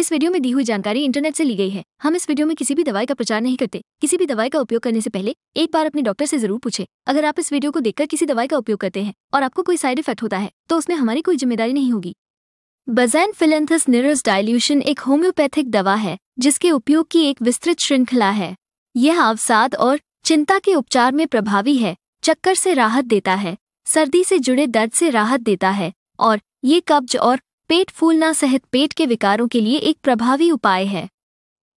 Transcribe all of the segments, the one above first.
इस वीडियो में दी हुई जानकारी इंटरनेट से ली गई है हम इस वीडियो में किसी भी दवाई का प्रचार नहीं करते किसी भी दवाई का उपयोग करने से पहले एक बार अपने डॉक्टर से जरूर पूछे अगर आप इस वीडियो को देखकर किसी दवाई का उपयोग करते हैं और आपको कोई साइड इफेक्ट होता है तो उसमें हमारी कोई जिम्मेदारी नहीं होगी बजैन फिलेंथस निरस डायल्यूशन एक होम्योपैथिक दवा है जिसके उपयोग की एक विस्तृत श्रृंखला है यह अवसाद और चिंता के उपचार में प्रभावी है चक्कर से राहत देता है सर्दी से जुड़े दर्द से राहत देता है और ये कब्ज और पेट फूलना सहित पेट के विकारों के लिए एक प्रभावी उपाय है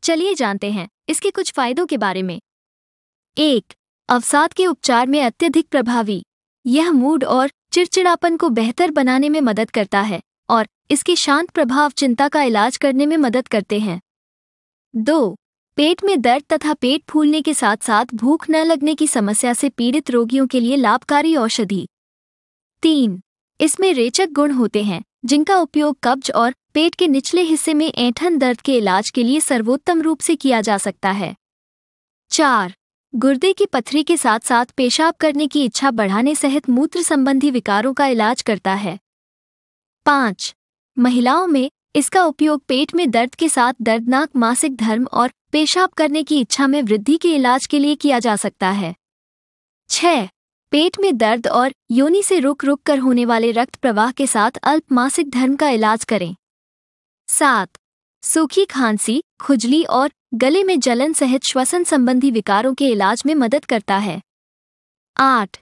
चलिए जानते हैं इसके कुछ फायदों के बारे में एक अवसाद के उपचार में अत्यधिक प्रभावी यह मूड और चिड़चिड़ापन को बेहतर बनाने में मदद करता है और इसके शांत प्रभाव चिंता का इलाज करने में मदद करते हैं दो पेट में दर्द तथा पेट फूलने के साथ साथ भूख न लगने की समस्या से पीड़ित रोगियों के लिए लाभकारी औषधि तीन इसमें रेचक गुण होते हैं जिनका उपयोग कब्ज और पेट के निचले हिस्से में ऐंठन दर्द के इलाज के लिए सर्वोत्तम रूप से किया जा सकता है चार गुर्दे की पथरी के साथ साथ पेशाब करने की इच्छा बढ़ाने सहित मूत्र संबंधी विकारों का इलाज करता है पाँच महिलाओं में इसका उपयोग पेट में दर्द के साथ दर्दनाक मासिक धर्म और पेशाब करने की इच्छा में वृद्धि के इलाज के लिए किया जा सकता है छह पेट में दर्द और योनि से रुक रुक कर होने वाले रक्त प्रवाह के साथ अल्प मासिक धर्म का इलाज करें सात सूखी खांसी खुजली और गले में जलन सहित श्वसन संबंधी विकारों के इलाज में मदद करता है आठ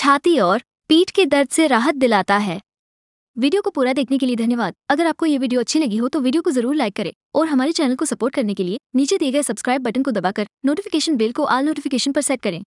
छाती और पीठ के दर्द से राहत दिलाता है वीडियो को पूरा देखने के लिए धन्यवाद अगर आपको ये वीडियो अच्छी लगी हो तो वीडियो को जरूर लाइक करें और हमारे चैनल को सपोर्ट करने के लिए नीचे दिए गए सब्सक्राइब बटन को दबाकर नोटिफिकेशन बेल को आल नोटिफिकेशन पर सेट करें